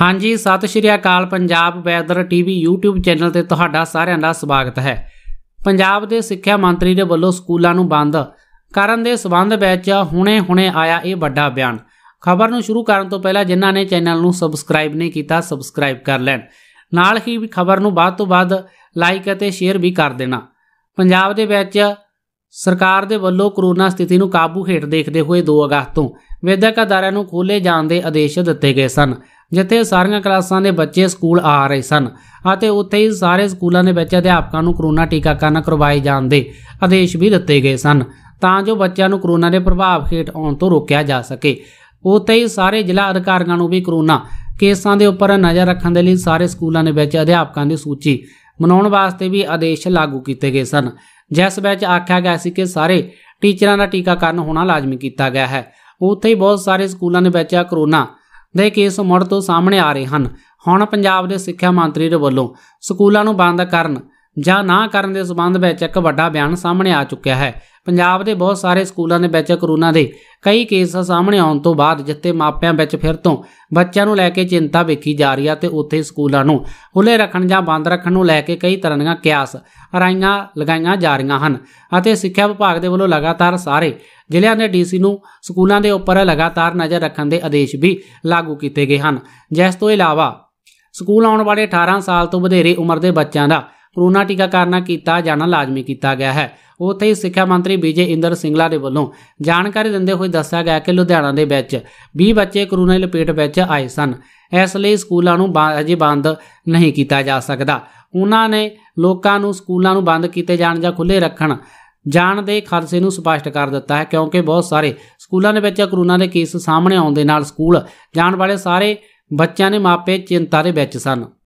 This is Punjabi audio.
ਹਾਂਜੀ ਸਤਿ ਸ਼੍ਰੀ ਅਕਾਲ Punjab weather TV YouTube channel ਤੇ ਤੁਹਾਡਾ ਸਾਰਿਆਂ ਦਾ ਸਵਾਗਤ ਹੈ ਪੰਜਾਬ ਦੇ ਸਿੱਖਿਆ ਮੰਤਰੀ ਦੇ ਵੱਲੋਂ ਸਕੂਲਾਂ ਨੂੰ ਬੰਦ ਕਰਨ ਦੇ ਸਬੰਧ ਵਿੱਚ ਹੁਣੇ-ਹੁਣੇ ਆਇਆ ਇਹ ਵੱਡਾ ਬਿਆਨ ਖਬਰ ਨੂੰ ਸ਼ੁਰੂ ਕਰਨ ਤੋਂ ਪਹਿਲਾਂ ਜਿਨ੍ਹਾਂ ਨੇ ਚੈਨਲ ਨੂੰ ਸਬਸਕ੍ਰਾਈਬ ਨਹੀਂ ਕੀਤਾ ਸਬਸਕ੍ਰਾਈਬ ਕਰ ਲੈਣ ਨਾਲ ਹੀ ਖਬਰ ਨੂੰ ਬਾਅਦ ਤੋਂ ਬਾਅਦ ਲਾਈਕ ਅਤੇ ਸ਼ੇਅਰ ਵੀ ਕਰ ਦੇਣਾ ਪੰਜਾਬ ਦੇ ਵਿੱਚ ਸਰਕਾਰ ਦੇ ਵੱਲੋਂ ਕਰੋਨਾ ਸਥਿਤੀ ਨੂੰ ਕਾਬੂ ਹੇਠ ਦੇਖਦੇ ਹੋਏ 2 ਅਗਸਤ ਤੋਂ ਵਿਦਿਅਕ ਅਦਾਰਿਆਂ ਨੂੰ ਖੋਲੇ ਜਾਣ ਦੇ ਆਦੇਸ਼ ਦਿੱਤੇ ਗਏ ਸਨ ਜਿੱਥੇ ਸਾਰੀਆਂ ਕਲਾਸਾਂ ਦੇ ਬੱਚੇ ਸਕੂਲ ਆ ਰਹੇ ਸਨ ਅਤੇ ਉੱਥੇ ਹੀ ਸਾਰੇ ਸਕੂਲਾਂ ਦੇ ਵਿੱਚ ਅਧਿਆਪਕਾਂ ਨੂੰ ਕਰੋਨਾ ਟੀਕਾਕਰਨ ਕਰਵਾਏ ਜਾਣ ਦੇ ਆਦੇਸ਼ ਵੀ ਦਿੱਤੇ ਗਏ ਸਨ ਤਾਂ ਜੋ ਬੱਚਿਆਂ ਨੂੰ ਕਰੋਨਾ ਦੇ ਪ੍ਰਭਾਵ ਹੇਠ ਆਉਣ ਤੋਂ ਰੋਕਿਆ ਜਾ ਸਕੇ ਉੱਥੇ ਹੀ ਸਾਰੇ ਜ਼ਿਲ੍ਹਾ ਅਧਿਕਾਰੀਆਂ ਨੂੰ ਵੀ ਕਰੋਨਾ ਕੇਸਾਂ ਦੇ ਉੱਪਰ ਨਜ਼ਰ ਰੱਖਣ ਦੇ ਲਈ ਸਾਰੇ ਸਕੂਲਾਂ ਦੇ ਵਿੱਚ ਅਧਿਆਪਕਾਂ ਦੀ ਸੂਚੀ ਮਨਾਉਣ ਵਾਸਤੇ ਵੀ ਆਦੇਸ਼ ਲਾਗੂ ਕੀਤੇ ਗਏ ਸਨ ਜਿਸ ਵਿੱਚ ਆਖਿਆ ਗਿਆ ਸੀ ਕਿ ਸਾਰੇ ਟੀਚਰਾਂ ਦਾ ਟੀਕਾਕਰਨ ਹੋਣਾ ਲਾਜ਼ਮੀ ਕੀਤਾ ਗਿਆ ਹੈ ਉੱਥੇ ਹੀ ਬਹੁਤ ਸਾਰੇ ਸਕੂਲਾਂ ਦੇ ਵਿੱਚ ਕਰੋਨਾ ਦੇ ਕੇਸ ਮੁੜ ਤੋਂ ਸਾਹਮਣੇ ਆ ਰਹੇ ਹਨ ਹੁਣ ਪੰਜਾਬ ਦੇ ਸਿੱਖਿਆ ਮੰਤਰੀ ਦੇ ਵੱਲੋਂ ਸਕੂਲਾਂ ਨੂੰ ਬੰਦ ਕਰਨ ਜਾਂ ਨਾ ਕਰਨ ਦੇ ਸਬੰਧ ਵਿੱਚ ਇੱਕ ਵੱਡਾ ਬਿਆਨ ਸਾਹਮਣੇ ਆ ਚੁੱਕਿਆ ਹੈ ਪੰਜਾਬ ਦੇ ਬਹੁਤ ਸਾਰੇ ਸਕੂਲਾਂ ਦੇ ਵਿੱਚ ਕਰੋਨਾ ਦੇ ਕਈ ਕੇਸ ਸਾਹਮਣੇ ਆਉਣ ਤੋਂ ਬਾਅਦ ਜਿੱਥੇ ਮਾਪਿਆਂ ਵਿੱਚ ਫਿਰ ਤੋਂ ਬੱਚਿਆਂ ਨੂੰ ਲੈ ਕੇ ਚਿੰਤਾ ਵੇਖੀ ਜਾ ਰਹੀ ਆ ਤੇ ਉੱਥੇ ਸਕੂਲਾਂ ਨੂੰ ਖੁੱਲੇ ਰੱਖਣ ਜਾਂ ਬੰਦ ਰੱਖਣ ਨੂੰ ਲੈ ਕੇ ਕਈ ਤਰ੍ਹਾਂ ਦੀਆਂ ਕਿਆਸ ਰਾਈਆਂ ਲਗਾਈਆਂ ਜਾ ਰਹੀਆਂ ਹਨ ਅਤੇ ਸਿੱਖਿਆ ਵਿਭਾਗ ਦੇ ਵੱਲੋਂ ਲਗਾਤਾਰ ਸਾਰੇ ਜ਼ਿਲ੍ਹਿਆਂ ਦੇ ਡੀਸੀ ਨੂੰ ਸਕੂਲਾਂ ਦੇ ਉੱਪਰ ਲਗਾਤਾਰ ਨਜ਼ਰ ਰੱਖਣ ਦੇ ਆਦੇਸ਼ ਵੀ ਲਾਗੂ ਕੀਤੇ ਗਏ ਹਨ ਜਿਸ ਤੋਂ ਇਲਾਵਾ ਸਕੂਲ ਆਉਣ ਵਾਲੇ 18 ਸਾਲ ਤੋਂ ਵਧੇਰੇ ਉਮਰ ਦੇ ਬੱਚਿਆਂ ਦਾ ਕਰੋਨਾ ਟੀਕਾਕਰਨ ਕੀਤਾ ਜਾਣਾ ਲਾਜ਼ਮੀ ਕੀਤਾ ਗਿਆ ਹੈ ਉੱਥੇ ਹੀ ਸਿੱਖਿਆ ਮੰਤਰੀ ਵਿਜੇ ਇੰਦਰ ਸਿੰਗਲਾ ਦੇ ਵੱਲੋਂ ਜਾਣਕਾਰੀ ਦਿੰਦੇ ਹੋਏ ਦੱਸਿਆ ਗਿਆ ਕਿ ਲੁਧਿਆਣਾ ਦੇ ਵਿੱਚ 20 ਬੱਚੇ ਕਰੋਨਾ ਦੀ ਲਪੇਟ ਵਿੱਚ ਆਏ ਸਨ ਇਸ ਲਈ ਸਕੂਲਾਂ ਨੂੰ ਅਜੇ ਬੰਦ ਨਹੀਂ ਕੀਤਾ ਜਾ ਸਕਦਾ ਉਹਨਾਂ ਨੇ ਲੋਕਾਂ ਨੂੰ ਸਕੂਲਾਂ ਨੂੰ ਬੰਦ ਕੀਤੇ ਜਾਣ ਜਾਂ ਖੁੱਲੇ ਰੱਖਣ ਜਾਣ ਦੇ ਖਦਸ਼ੇ ਨੂੰ ਸਪਸ਼ਟ ਕਰ ਦਿੱਤਾ ਹੈ ਕਿਉਂਕਿ ਬਹੁਤ ਸਾਰੇ ਸਕੂਲਾਂ ਦੇ ਵਿੱਚ ਕਰੋਨਾ ਦੇ ਕੇਸ ਸਾਹਮਣੇ ਆਉਣ ਦੇ ਨਾਲ ਸਕੂਲ ਜਾਣ ਵਾਲੇ ਸਾਰੇ ਬੱਚਿਆਂ ਦੇ ਮਾਪੇ ਚਿੰਤਾ ਦੇ ਵਿੱਚ ਸਨ